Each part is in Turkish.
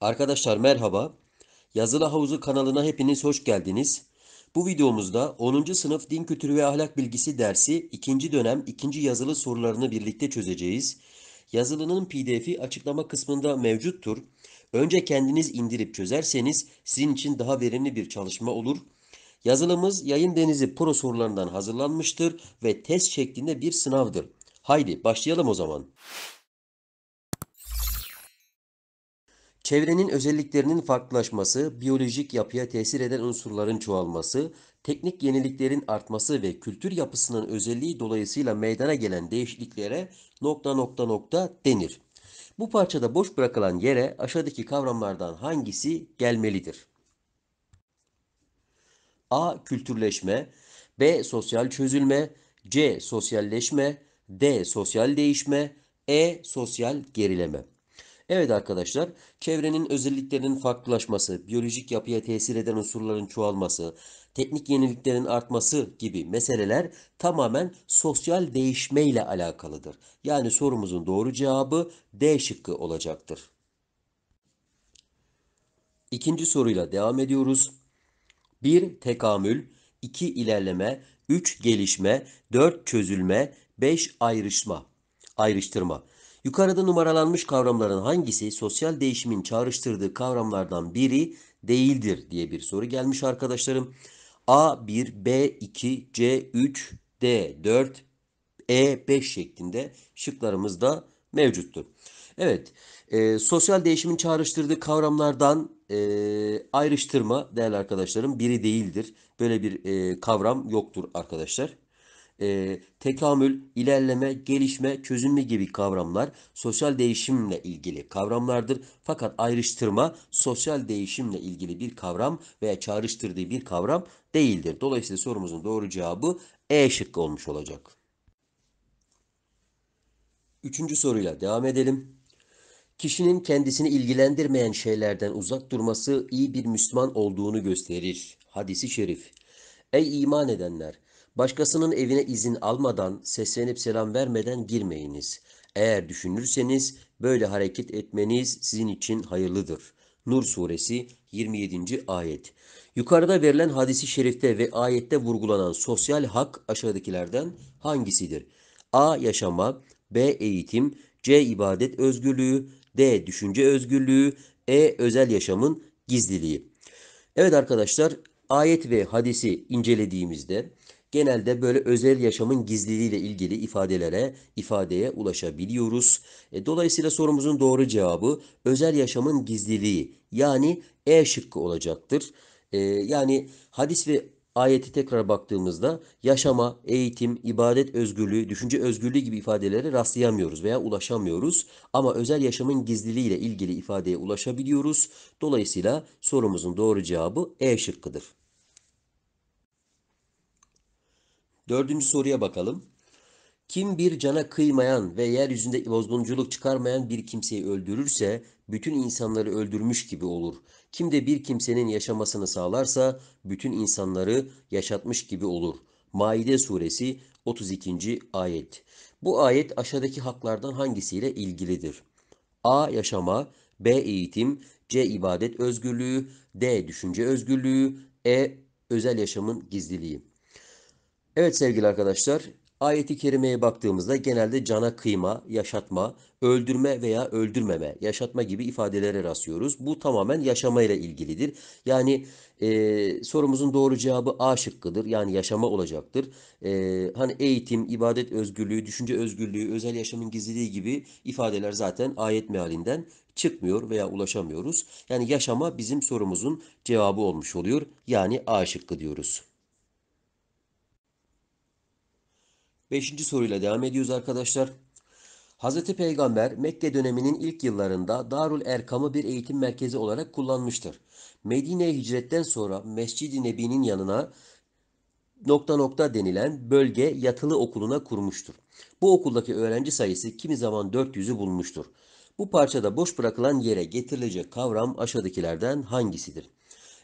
Arkadaşlar merhaba. Yazılı Havuzu kanalına hepiniz hoş geldiniz. Bu videomuzda 10. sınıf Din Kültürü ve Ahlak Bilgisi dersi 2. dönem 2. yazılı sorularını birlikte çözeceğiz. Yazılının pdf'i açıklama kısmında mevcuttur. Önce kendiniz indirip çözerseniz sizin için daha verimli bir çalışma olur. Yazılımız Yayın Denizi Pro sorularından hazırlanmıştır ve test şeklinde bir sınavdır. Haydi başlayalım o zaman. Çevrenin özelliklerinin farklılaşması, biyolojik yapıya tesir eden unsurların çoğalması, teknik yeniliklerin artması ve kültür yapısının özelliği dolayısıyla meydana gelen değişikliklere nokta nokta nokta denir. Bu parçada boş bırakılan yere aşağıdaki kavramlardan hangisi gelmelidir? A. Kültürleşme B. Sosyal çözülme C. Sosyalleşme D. Sosyal değişme E. Sosyal gerileme Evet arkadaşlar, çevrenin özelliklerinin farklılaşması, biyolojik yapıya tesir eden unsurların çoğalması, teknik yeniliklerin artması gibi meseleler tamamen sosyal değişmeyle alakalıdır. Yani sorumuzun doğru cevabı D şıkkı olacaktır. İkinci soruyla devam ediyoruz. 1. Tekamül 2. ilerleme 3. Gelişme 4. Çözülme 5. Ayrışma Ayrıştırma Yukarıda numaralanmış kavramların hangisi sosyal değişimin çağrıştırdığı kavramlardan biri değildir diye bir soru gelmiş arkadaşlarım. A1, B2, C3, D4, E5 şeklinde şıklarımız da mevcuttur. Evet, e, sosyal değişimin çağrıştırdığı kavramlardan e, ayrıştırma değerli arkadaşlarım biri değildir. Böyle bir e, kavram yoktur arkadaşlar e, tekamül, ilerleme, gelişme, çözünme gibi kavramlar sosyal değişimle ilgili kavramlardır. Fakat ayrıştırma sosyal değişimle ilgili bir kavram veya çağrıştırdığı bir kavram değildir. Dolayısıyla sorumuzun doğru cevabı E şıkkı olmuş olacak. Üçüncü soruyla devam edelim. Kişinin kendisini ilgilendirmeyen şeylerden uzak durması iyi bir Müslüman olduğunu gösterir. Hadisi şerif. Ey iman edenler! Başkasının evine izin almadan, seslenip selam vermeden girmeyiniz. Eğer düşünürseniz böyle hareket etmeniz sizin için hayırlıdır. Nur suresi 27. ayet. Yukarıda verilen hadisi şerifte ve ayette vurgulanan sosyal hak aşağıdakilerden hangisidir? A. Yaşama B. Eğitim C. ibadet özgürlüğü D. Düşünce özgürlüğü E. Özel yaşamın gizliliği. Evet arkadaşlar ayet ve hadisi incelediğimizde genelde böyle özel yaşamın gizliliğiyle ilgili ifadelere, ifadeye ulaşabiliyoruz. E, dolayısıyla sorumuzun doğru cevabı özel yaşamın gizliliği yani E şıkkı olacaktır. E, yani hadis ve ayeti tekrar baktığımızda yaşama, eğitim, ibadet özgürlüğü, düşünce özgürlüğü gibi ifadelere rastlayamıyoruz veya ulaşamıyoruz. Ama özel yaşamın gizliliği ile ilgili ifadeye ulaşabiliyoruz. Dolayısıyla sorumuzun doğru cevabı E şıkkıdır. Dördüncü soruya bakalım. Kim bir cana kıymayan ve yeryüzünde bozgunculuk çıkarmayan bir kimseyi öldürürse bütün insanları öldürmüş gibi olur. Kim de bir kimsenin yaşamasını sağlarsa bütün insanları yaşatmış gibi olur. Maide suresi 32. ayet. Bu ayet aşağıdaki haklardan hangisiyle ilgilidir? A. Yaşama B. Eğitim C. ibadet özgürlüğü D. Düşünce özgürlüğü E. Özel yaşamın gizliliği Evet sevgili arkadaşlar, ayeti kerimeye baktığımızda genelde cana kıyma, yaşatma, öldürme veya öldürmeme, yaşatma gibi ifadelere rastlıyoruz. Bu tamamen yaşamayla ilgilidir. Yani e, sorumuzun doğru cevabı A şıkkıdır. Yani yaşama olacaktır. E, hani eğitim, ibadet özgürlüğü, düşünce özgürlüğü, özel yaşamın gizliliği gibi ifadeler zaten ayet mealinden çıkmıyor veya ulaşamıyoruz. Yani yaşama bizim sorumuzun cevabı olmuş oluyor. Yani A şıkkı diyoruz. Beşinci soruyla devam ediyoruz arkadaşlar. Hz. Peygamber Mekke döneminin ilk yıllarında Darul Erkam'ı bir eğitim merkezi olarak kullanmıştır. Medine'ye hicretten sonra Mescid-i Nebi'nin yanına nokta nokta denilen bölge yatılı okuluna kurmuştur. Bu okuldaki öğrenci sayısı kimi zaman 400'ü bulmuştur. Bu parçada boş bırakılan yere getirilecek kavram aşağıdakilerden hangisidir?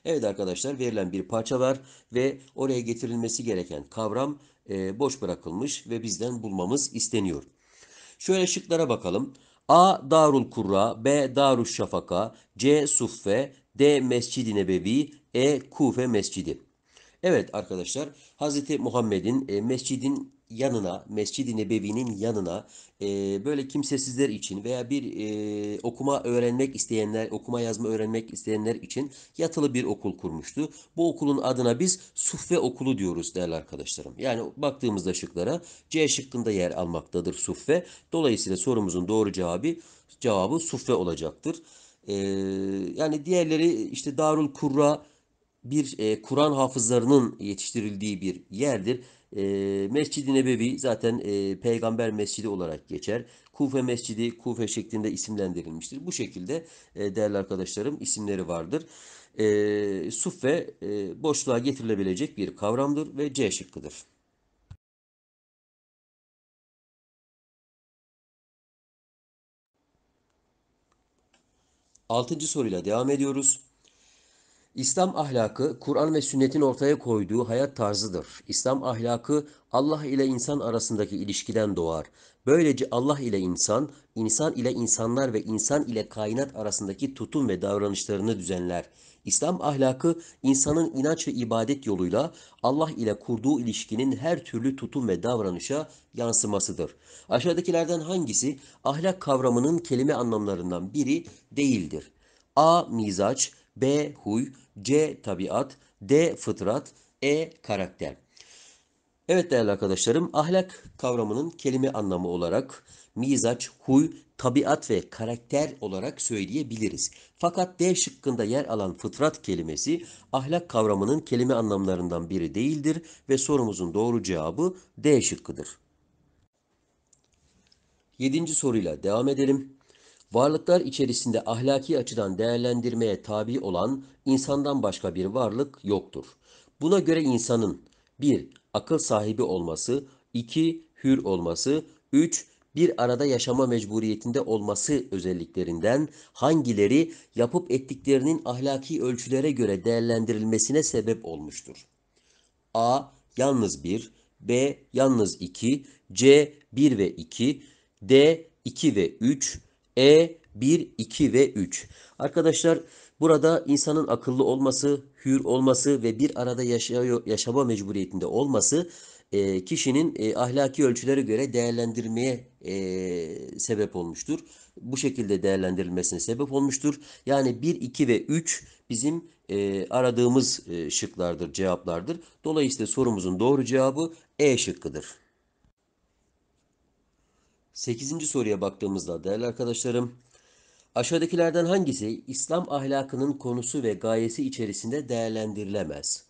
Evet arkadaşlar verilen bir parça var ve oraya getirilmesi gereken kavram e, boş bırakılmış ve bizden bulmamız isteniyor. Şöyle şıklara bakalım. A. Darul Kurra, B. Daruş Şafaka, C. Suffe, D. Mescid-i Nebevi, E. Kufe Mescidi. Evet arkadaşlar Hz. Muhammed'in e, mescidin yanına, Mescid-i Nebevi'nin yanına e, böyle kimsesizler için veya bir e, okuma öğrenmek isteyenler, okuma yazma öğrenmek isteyenler için yatılı bir okul kurmuştu. Bu okulun adına biz Suffe Okulu diyoruz değerli arkadaşlarım. Yani baktığımızda şıklara C şıkkında yer almaktadır Suffe. Dolayısıyla sorumuzun doğru cevabı cevabı Suffe olacaktır. E, yani diğerleri işte Darul Kurra bir e, Kur'an hafızlarının yetiştirildiği bir yerdir. E, Mescid-i Nebevi zaten e, peygamber mescidi olarak geçer. Kufe Mescidi Kufe şeklinde isimlendirilmiştir. Bu şekilde e, değerli arkadaşlarım isimleri vardır. E, suffe e, boşluğa getirilebilecek bir kavramdır ve C şıkkıdır. Altıncı soruyla devam ediyoruz. İslam ahlakı, Kur'an ve sünnetin ortaya koyduğu hayat tarzıdır. İslam ahlakı, Allah ile insan arasındaki ilişkiden doğar. Böylece Allah ile insan, insan ile insanlar ve insan ile kainat arasındaki tutum ve davranışlarını düzenler. İslam ahlakı, insanın inanç ve ibadet yoluyla Allah ile kurduğu ilişkinin her türlü tutum ve davranışa yansımasıdır. Aşağıdakilerden hangisi ahlak kavramının kelime anlamlarından biri değildir? A. Mizaç B. Huy C. Tabiat D. Fıtrat E. Karakter Evet değerli arkadaşlarım ahlak kavramının kelime anlamı olarak mizaç, huy, tabiat ve karakter olarak söyleyebiliriz. Fakat D şıkkında yer alan fıtrat kelimesi ahlak kavramının kelime anlamlarından biri değildir ve sorumuzun doğru cevabı D şıkkıdır. Yedinci soruyla devam edelim. Varlıklar içerisinde ahlaki açıdan değerlendirmeye tabi olan insandan başka bir varlık yoktur. Buna göre insanın 1. akıl sahibi olması, 2. hür olması, 3. bir arada yaşama mecburiyetinde olması özelliklerinden hangileri yapıp ettiklerinin ahlaki ölçülere göre değerlendirilmesine sebep olmuştur? A. Yalnız 1, B. Yalnız 2, C. 1 ve 2, D. 2 ve 3, e, 1, 2 ve 3. Arkadaşlar burada insanın akıllı olması, hür olması ve bir arada yaşıyor, yaşama mecburiyetinde olması e, kişinin e, ahlaki ölçülere göre değerlendirmeye e, sebep olmuştur. Bu şekilde değerlendirilmesine sebep olmuştur. Yani 1, 2 ve 3 bizim e, aradığımız e, şıklardır, cevaplardır. Dolayısıyla sorumuzun doğru cevabı E şıkkıdır. 8. soruya baktığımızda değerli arkadaşlarım aşağıdakilerden hangisi İslam ahlakının konusu ve gayesi içerisinde değerlendirilemez?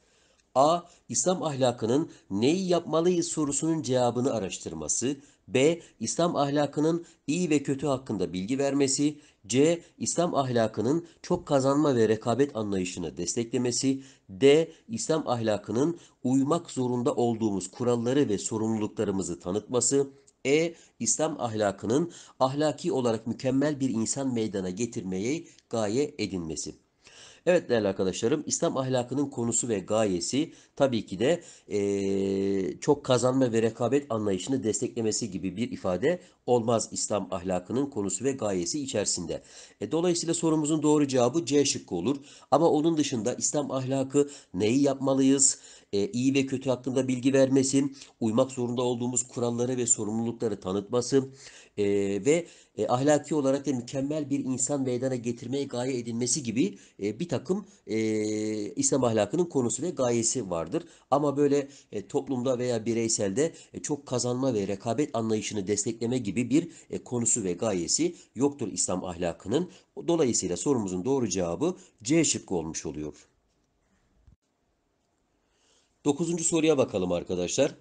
A. İslam ahlakının neyi yapmalıyız sorusunun cevabını araştırması. B. İslam ahlakının iyi ve kötü hakkında bilgi vermesi. C. İslam ahlakının çok kazanma ve rekabet anlayışını desteklemesi. D. İslam ahlakının uymak zorunda olduğumuz kuralları ve sorumluluklarımızı tanıtması. E. İslam ahlakının ahlaki olarak mükemmel bir insan meydana getirmeyi gaye edinmesi. Evet değerli arkadaşlarım İslam ahlakının konusu ve gayesi tabii ki de e, çok kazanma ve rekabet anlayışını desteklemesi gibi bir ifade olmaz İslam ahlakının konusu ve gayesi içerisinde. E, dolayısıyla sorumuzun doğru cevabı C şıkkı olur. Ama onun dışında İslam ahlakı neyi yapmalıyız? e, iyi ve kötü hakkında bilgi vermesi, uymak zorunda olduğumuz kuralları ve sorumlulukları tanıtması e, ve e, ahlaki olarak da mükemmel bir insan meydana getirmeye gaye edilmesi gibi e, bir takım e, İslam ahlakının konusu ve gayesi vardır. Ama böyle e, toplumda veya bireyselde e, çok kazanma ve rekabet anlayışını destekleme gibi bir e, konusu ve gayesi yoktur İslam ahlakının. Dolayısıyla sorumuzun doğru cevabı C şıkkı olmuş oluyor. Dokuzuncu soruya bakalım arkadaşlar.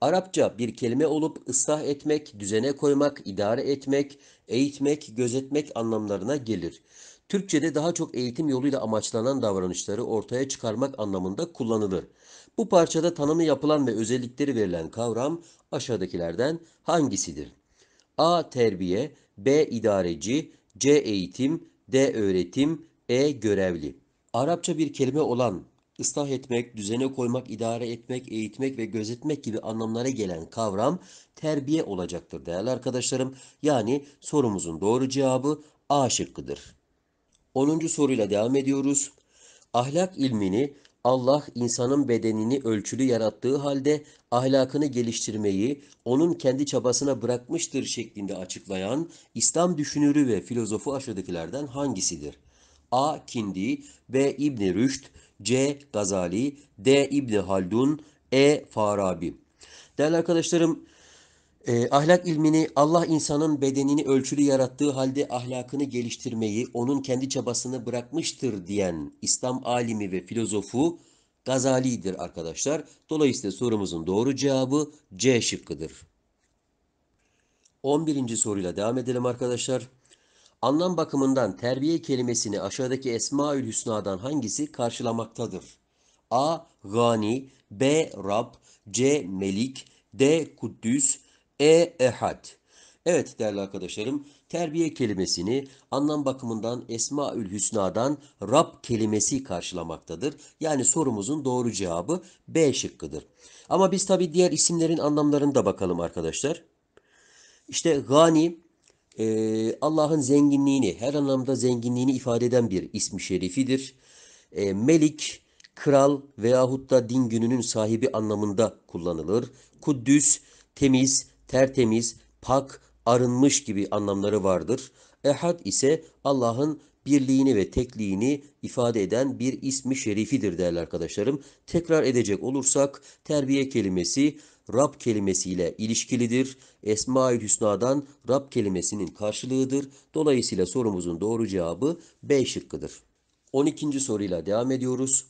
Arapça bir kelime olup ıslah etmek, düzene koymak, idare etmek, eğitmek, gözetmek anlamlarına gelir. Türkçe'de daha çok eğitim yoluyla amaçlanan davranışları ortaya çıkarmak anlamında kullanılır. Bu parçada tanımı yapılan ve özellikleri verilen kavram aşağıdakilerden hangisidir? A. Terbiye B. idareci C. Eğitim D. Öğretim E. Görevli Arapça bir kelime olan ıslah etmek, düzene koymak, idare etmek, eğitmek ve gözetmek gibi anlamlara gelen kavram terbiye olacaktır değerli arkadaşlarım. Yani sorumuzun doğru cevabı A şıkkıdır. 10. soruyla devam ediyoruz. Ahlak ilmini Allah insanın bedenini ölçülü yarattığı halde ahlakını geliştirmeyi onun kendi çabasına bırakmıştır şeklinde açıklayan İslam düşünürü ve filozofu aşağıdakilerden hangisidir? A. Kindi, B. İbni Rüşd, C. Gazali, D. İbni Haldun, E. Farabi. Değerli arkadaşlarım, e, ahlak ilmini Allah insanın bedenini ölçülü yarattığı halde ahlakını geliştirmeyi onun kendi çabasını bırakmıştır diyen İslam alimi ve filozofu Gazali'dir arkadaşlar. Dolayısıyla sorumuzun doğru cevabı C şıkkıdır. 11. soruyla devam edelim arkadaşlar. Anlam bakımından terbiye kelimesini aşağıdaki Esmaül Hüsna'dan hangisi karşılamaktadır? A. Gani B. Rab C. Melik D. Kuddüs E. Ehad Evet değerli arkadaşlarım terbiye kelimesini anlam bakımından Esmaül Hüsna'dan Rab kelimesi karşılamaktadır. Yani sorumuzun doğru cevabı B şıkkıdır. Ama biz tabi diğer isimlerin anlamlarını da bakalım arkadaşlar. İşte gani e, Allah'ın zenginliğini, her anlamda zenginliğini ifade eden bir ismi şerifidir. E, Melik, kral veyahut da din gününün sahibi anlamında kullanılır. Kuddüs, temiz, tertemiz, pak, arınmış gibi anlamları vardır. Ehad ise Allah'ın birliğini ve tekliğini ifade eden bir ismi şerifidir değerli arkadaşlarım. Tekrar edecek olursak terbiye kelimesi Rab kelimesiyle ilişkilidir. Esma-ül Hüsna'dan Rab kelimesinin karşılığıdır. Dolayısıyla sorumuzun doğru cevabı B şıkkıdır. 12. soruyla devam ediyoruz.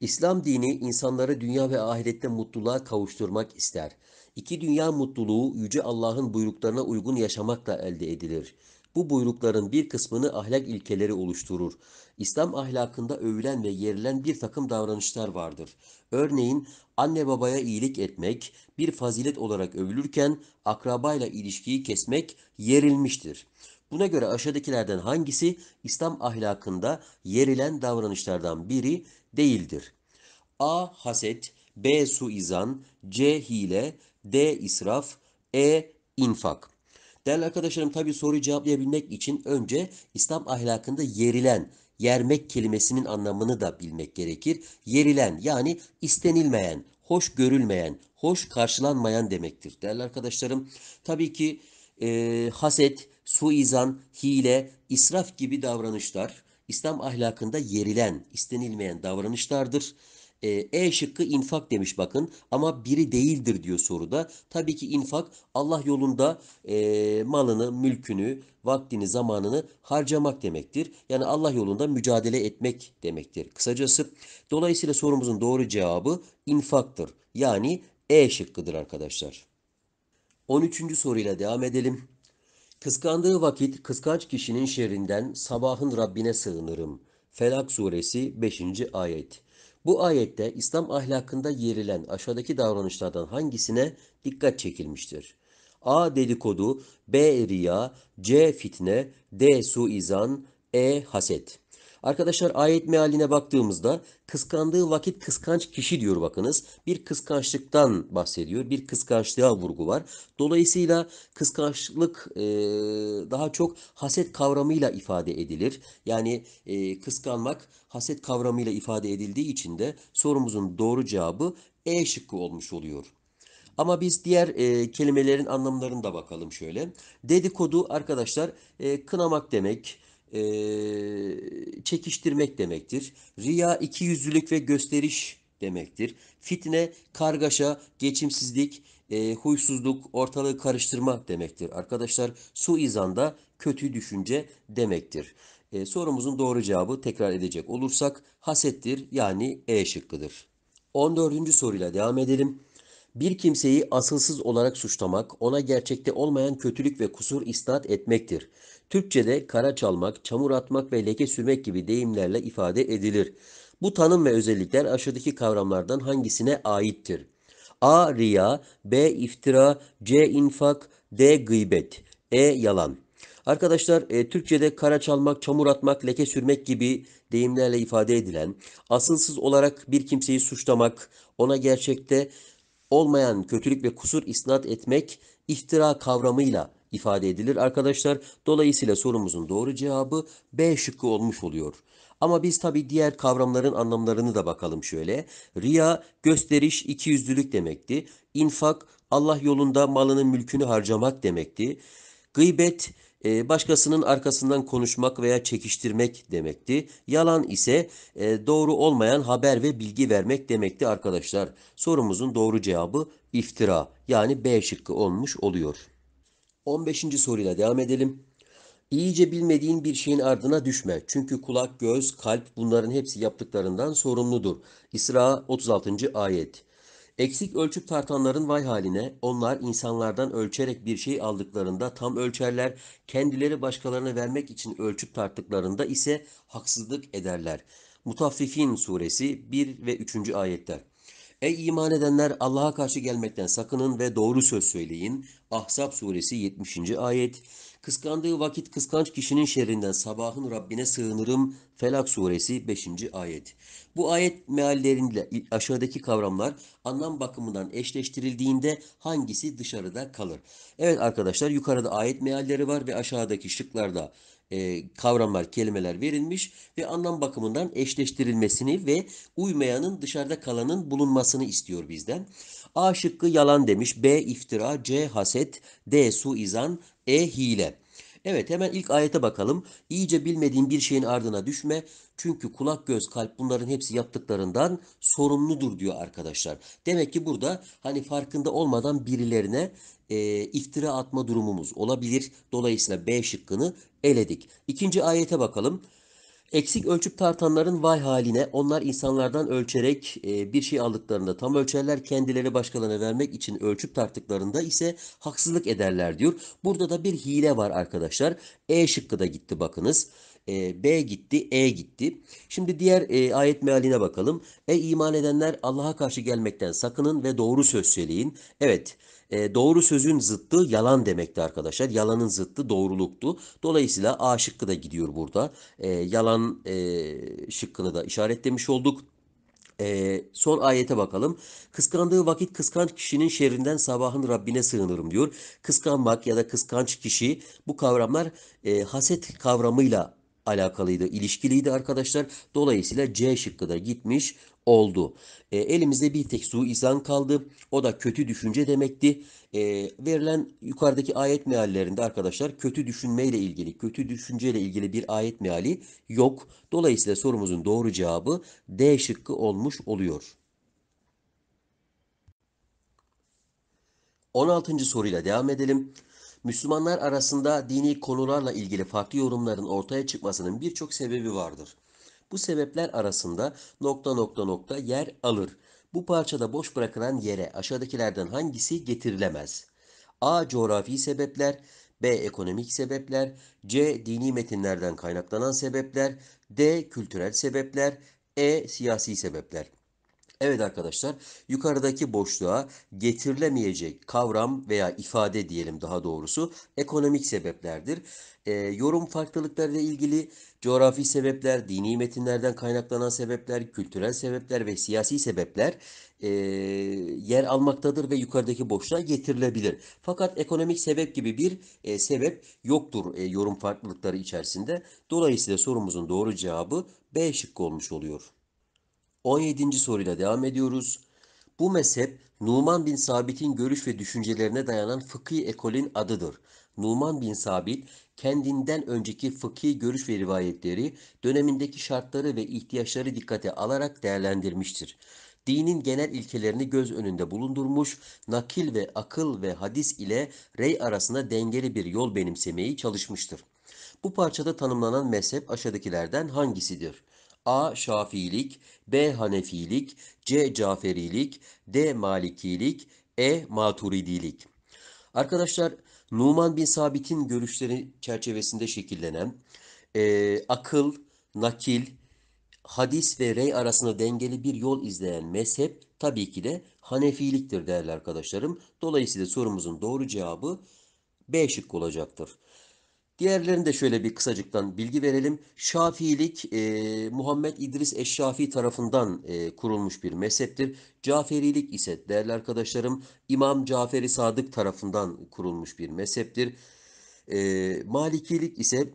İslam dini insanları dünya ve ahirette mutluluğa kavuşturmak ister. İki dünya mutluluğu Yüce Allah'ın buyruklarına uygun yaşamakla elde edilir. Bu buyrukların bir kısmını ahlak ilkeleri oluşturur. İslam ahlakında övülen ve yerilen bir takım davranışlar vardır. Örneğin anne babaya iyilik etmek bir fazilet olarak övülürken akrabayla ilişkiyi kesmek yerilmiştir. Buna göre aşağıdakilerden hangisi İslam ahlakında yerilen davranışlardan biri değildir? A. Haset B. Suizan C. Hile D. İsraf, E. infak Değerli arkadaşlarım tabi soruyu cevaplayabilmek için önce İslam ahlakında yerilen, yermek kelimesinin anlamını da bilmek gerekir. Yerilen yani istenilmeyen, hoş görülmeyen, hoş karşılanmayan demektir. Değerli arkadaşlarım tabii ki e, haset, suizan, hile, israf gibi davranışlar İslam ahlakında yerilen, istenilmeyen davranışlardır. E, e şıkkı infak demiş bakın ama biri değildir diyor soruda. Tabii ki infak Allah yolunda e, malını, mülkünü, vaktini, zamanını harcamak demektir. Yani Allah yolunda mücadele etmek demektir. Kısacası dolayısıyla sorumuzun doğru cevabı infaktır. Yani E şıkkıdır arkadaşlar. 13. soruyla devam edelim. Kıskandığı vakit kıskanç kişinin şerrinden sabahın Rabbine sığınırım. Felak suresi 5. ayet. Bu ayette İslam ahlakında yerilen aşağıdaki davranışlardan hangisine dikkat çekilmiştir? A. Dedikodu B. Riya C. Fitne D. Suizan E. Haset Arkadaşlar ayet mealine baktığımızda kıskandığı vakit kıskanç kişi diyor bakınız. Bir kıskançlıktan bahsediyor. Bir kıskançlığa vurgu var. Dolayısıyla kıskançlık e, daha çok haset kavramıyla ifade edilir. Yani e, kıskanmak haset kavramıyla ifade edildiği için de sorumuzun doğru cevabı E şıkkı olmuş oluyor. Ama biz diğer e, kelimelerin anlamlarını da bakalım şöyle. Dedikodu arkadaşlar e, kınamak demek, e, çekiştirmek demektir. Riya yüzlülük ve gösteriş demektir. Fitne, kargaşa, geçimsizlik, e, huysuzluk, ortalığı karıştırma demektir. Arkadaşlar su suizanda kötü düşünce demektir. E, sorumuzun doğru cevabı tekrar edecek olursak hasettir yani E şıkkıdır. 14. soruyla devam edelim. Bir kimseyi asılsız olarak suçlamak, ona gerçekte olmayan kötülük ve kusur isnat etmektir. Türkçe'de kara çalmak, çamur atmak ve leke sürmek gibi deyimlerle ifade edilir. Bu tanım ve özellikler aşağıdaki kavramlardan hangisine aittir? A. Riya B. iftira, C. infak D. Gıybet E. Yalan Arkadaşlar e, Türkçe'de kara çalmak, çamur atmak, leke sürmek gibi deyimlerle ifade edilen, asılsız olarak bir kimseyi suçlamak, ona gerçekte olmayan kötülük ve kusur isnat etmek iftira kavramıyla ifade edilir arkadaşlar. Dolayısıyla sorumuzun doğru cevabı B şıkkı olmuş oluyor. Ama biz tabi diğer kavramların anlamlarını da bakalım şöyle. Riya gösteriş ikiyüzlülük demekti. İnfak Allah yolunda malının mülkünü harcamak demekti. Gıybet e, başkasının arkasından konuşmak veya çekiştirmek demekti. Yalan ise e, doğru olmayan haber ve bilgi vermek demekti arkadaşlar. Sorumuzun doğru cevabı iftira yani B şıkkı olmuş oluyor. 15. soruyla devam edelim. İyice bilmediğin bir şeyin ardına düşme. Çünkü kulak, göz, kalp bunların hepsi yaptıklarından sorumludur. İsra 36. ayet. Eksik ölçüp tartanların vay haline, onlar insanlardan ölçerek bir şey aldıklarında tam ölçerler, kendileri başkalarına vermek için ölçüp tarttıklarında ise haksızlık ederler. Mutaffifin suresi 1 ve 3. ayetler. Ey iman edenler Allah'a karşı gelmekten sakının ve doğru söz söyleyin. Ahzab suresi 70. ayet. Kıskandığı vakit kıskanç kişinin şerrinden sabahın Rabbine sığınırım. Felak suresi 5. ayet. Bu ayet meallerinde aşağıdaki kavramlar anlam bakımından eşleştirildiğinde hangisi dışarıda kalır? Evet arkadaşlar yukarıda ayet mealleri var ve aşağıdaki şıklarda e, kavramlar, kelimeler verilmiş ve anlam bakımından eşleştirilmesini ve uymayanın dışarıda kalanın bulunmasını istiyor bizden. A şıkkı yalan demiş, B iftira, C haset, D suizan, E hile. Evet hemen ilk ayete bakalım. İyice bilmediğin bir şeyin ardına düşme. Çünkü kulak, göz, kalp bunların hepsi yaptıklarından sorumludur diyor arkadaşlar. Demek ki burada hani farkında olmadan birilerine e, iftira atma durumumuz olabilir. Dolayısıyla B şıkkını eledik. İkinci ayete bakalım. Eksik ölçüp tartanların vay haline onlar insanlardan ölçerek e, bir şey aldıklarında tam ölçerler kendileri başkalarına vermek için ölçüp tarttıklarında ise haksızlık ederler diyor. Burada da bir hile var arkadaşlar. E şıkkı da gitti bakınız. E, B gitti, E gitti. Şimdi diğer e, ayet mealine bakalım. E iman edenler Allah'a karşı gelmekten sakının ve doğru söz söyleyin. Evet, e, doğru sözün zıttı yalan demekti arkadaşlar. Yalanın zıttı doğruluktu. Dolayısıyla A şıkkı da gidiyor burada. E, yalan e, şıkkını da işaretlemiş olduk. E, son ayete bakalım. Kıskandığı vakit kıskanç kişinin şerrinden sabahın Rabbine sığınırım diyor. Kıskanmak ya da kıskanç kişi bu kavramlar e, haset kavramıyla alakalıydı, ilişkiliydi arkadaşlar. Dolayısıyla C şıkkı da gitmiş oldu. E, elimizde bir tek suizan kaldı. O da kötü düşünce demekti. E, verilen yukarıdaki ayet meallerinde arkadaşlar kötü düşünmeyle ilgili, kötü düşünceyle ilgili bir ayet meali yok. Dolayısıyla sorumuzun doğru cevabı D şıkkı olmuş oluyor. 16. soruyla devam edelim. Müslümanlar arasında dini konularla ilgili farklı yorumların ortaya çıkmasının birçok sebebi vardır. Bu sebepler arasında nokta nokta nokta yer alır. Bu parçada boş bırakılan yere aşağıdakilerden hangisi getirilemez? A. Coğrafi sebepler B. Ekonomik sebepler C. Dini metinlerden kaynaklanan sebepler D. Kültürel sebepler E. Siyasi sebepler Evet arkadaşlar yukarıdaki boşluğa getirilemeyecek kavram veya ifade diyelim daha doğrusu ekonomik sebeplerdir. E, yorum farklılıklarıyla ilgili coğrafi sebepler, dini metinlerden kaynaklanan sebepler, kültürel sebepler ve siyasi sebepler e, yer almaktadır ve yukarıdaki boşluğa getirilebilir. Fakat ekonomik sebep gibi bir e, sebep yoktur e, yorum farklılıkları içerisinde. Dolayısıyla sorumuzun doğru cevabı B şıkkı olmuş oluyor. 17. soruyla devam ediyoruz. Bu mezhep Numan bin Sabit'in görüş ve düşüncelerine dayanan fıkhi ekolün adıdır. Numan bin Sabit kendinden önceki fıkhi görüş ve rivayetleri dönemindeki şartları ve ihtiyaçları dikkate alarak değerlendirmiştir. Dinin genel ilkelerini göz önünde bulundurmuş, nakil ve akıl ve hadis ile rey arasında dengeli bir yol benimsemeyi çalışmıştır. Bu parçada tanımlanan mezhep aşağıdakilerden hangisidir? A. Şafiilik, B. Hanefilik, C. Caferilik, D. Malikilik, E. Maturidilik. Arkadaşlar Numan bin Sabit'in görüşleri çerçevesinde şekillenen e, akıl, nakil, hadis ve rey arasında dengeli bir yol izleyen mezhep tabii ki de Hanefiliktir değerli arkadaşlarım. Dolayısıyla sorumuzun doğru cevabı B şıkkı olacaktır. Diğerlerini de şöyle bir kısacıktan bilgi verelim. Şafiilik e, Muhammed İdris Eşşafi tarafından e, kurulmuş bir mezheptir. Caferilik ise değerli arkadaşlarım İmam Caferi Sadık tarafından kurulmuş bir mezheptir. E, Malikilik ise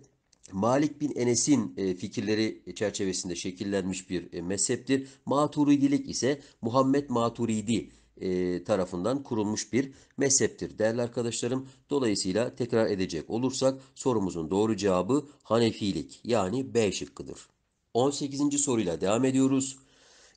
Malik bin Enes'in e, fikirleri çerçevesinde şekillenmiş bir e, mezheptir. Maturidilik ise Muhammed Maturidi e, tarafından kurulmuş bir mezheptir değerli arkadaşlarım. Dolayısıyla tekrar edecek olursak sorumuzun doğru cevabı Hanefilik yani B şıkkıdır. 18. soruyla devam ediyoruz.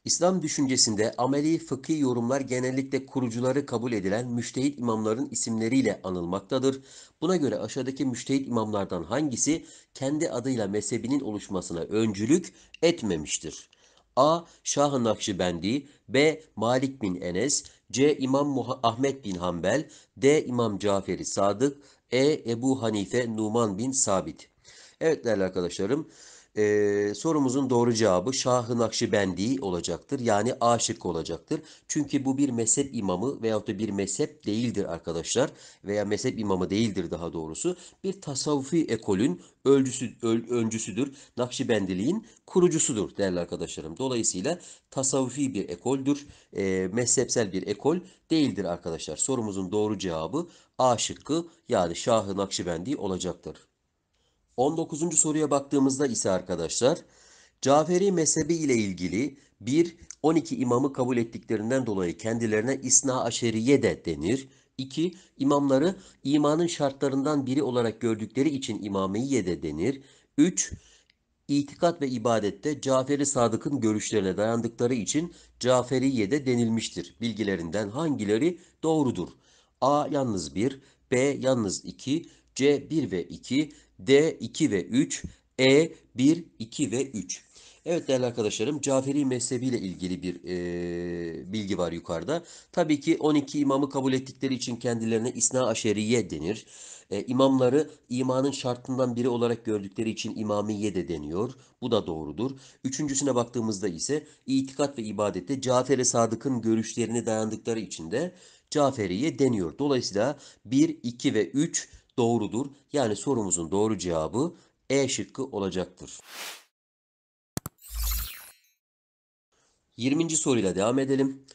İslam düşüncesinde ameli fıkhi yorumlar genellikle kurucuları kabul edilen müştehit imamların isimleriyle anılmaktadır. Buna göre aşağıdaki müştehit imamlardan hangisi kendi adıyla mezhebinin oluşmasına öncülük etmemiştir? A. Şah-ı Nakşibendi B. Malik bin Enes C. İmam Muha Ahmet bin Hanbel D. İmam Caferi Sadık E. Ebu Hanife Numan bin Sabit Evet değerli arkadaşlarım ee, sorumuzun doğru cevabı Şahı Nakşibendi olacaktır. Yani A şıkkı olacaktır. Çünkü bu bir mezhep imamı veyahut da bir mezhep değildir arkadaşlar. Veya mezhep imamı değildir daha doğrusu. Bir tasavvufi ekolün öncüsü, öncüsüdür. Nakşibendiliğin kurucusudur değerli arkadaşlarım. Dolayısıyla tasavvufi bir ekoldür. E, mezhepsel bir ekol değildir arkadaşlar. Sorumuzun doğru cevabı A şıkkı yani Şahı Nakşibendi olacaktır. 19. soruya baktığımızda ise arkadaşlar Caferi mezhebi ile ilgili 1. 12 imamı kabul ettiklerinden dolayı kendilerine İsna Aşeriye de denir. 2. imamları imanın şartlarından biri olarak gördükleri için İmamiye de denir. 3. İtikat ve ibadette Caferi Sadık'ın görüşlerine dayandıkları için Caferiye de denilmiştir. Bilgilerinden hangileri doğrudur? A yalnız 1, B yalnız 2, C 1 ve 2, D 2 ve 3, E 1, 2 ve 3. Evet değerli arkadaşlarım Caferi mezhebi ile ilgili bir e, bilgi var yukarıda. Tabii ki 12 imamı kabul ettikleri için kendilerine İsna Aşeriye denir. E, imamları imanın şartından biri olarak gördükleri için imamiye de deniyor. Bu da doğrudur. Üçüncüsüne baktığımızda ise itikat ve ibadette cafer Sadık'ın görüşlerine dayandıkları için de Caferiye deniyor. Dolayısıyla 1, 2 ve 3 doğrudur. Yani sorumuzun doğru cevabı E şıkkı olacaktır. 20. soruyla devam edelim.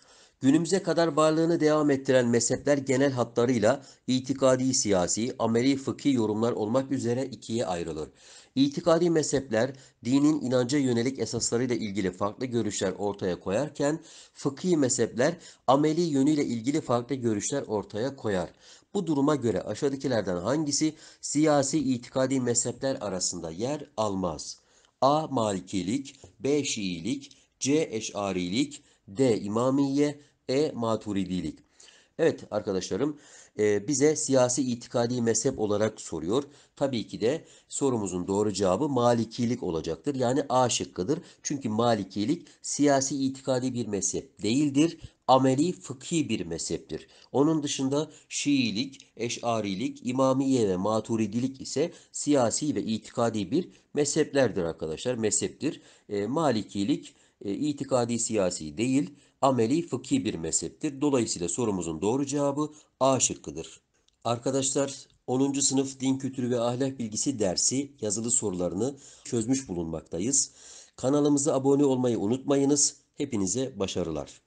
Günümüze kadar varlığını devam ettiren mezhepler genel hatlarıyla itikadi, siyasi, ameli, fıkhi yorumlar olmak üzere ikiye ayrılır. İtikadi mezhepler dinin inanca yönelik esaslarıyla ilgili farklı görüşler ortaya koyarken fıkhi mezhepler ameli yönüyle ilgili farklı görüşler ortaya koyar. Bu duruma göre aşağıdakilerden hangisi siyasi itikadi mezhepler arasında yer almaz? A. Malikilik B. Şiilik C. Eşarilik D. İmamiye E. Maturidilik Evet arkadaşlarım e, bize siyasi itikadi mezhep olarak soruyor. Tabii ki de sorumuzun doğru cevabı Malikilik olacaktır. Yani A şıkkıdır. Çünkü Malikilik siyasi itikadi bir mezhep değildir ameli fıkhi bir mezheptir. Onun dışında Şiilik, Eş'arilik, İmamiye ve Maturidilik ise siyasi ve itikadi bir mezheplerdir arkadaşlar. Mezheptir. E, Malikilik e, itikadi siyasi değil ameli fıkhi bir mezheptir. Dolayısıyla sorumuzun doğru cevabı A şıkkıdır. Arkadaşlar 10. sınıf din kültürü ve ahlak bilgisi dersi yazılı sorularını çözmüş bulunmaktayız. Kanalımıza abone olmayı unutmayınız. Hepinize başarılar.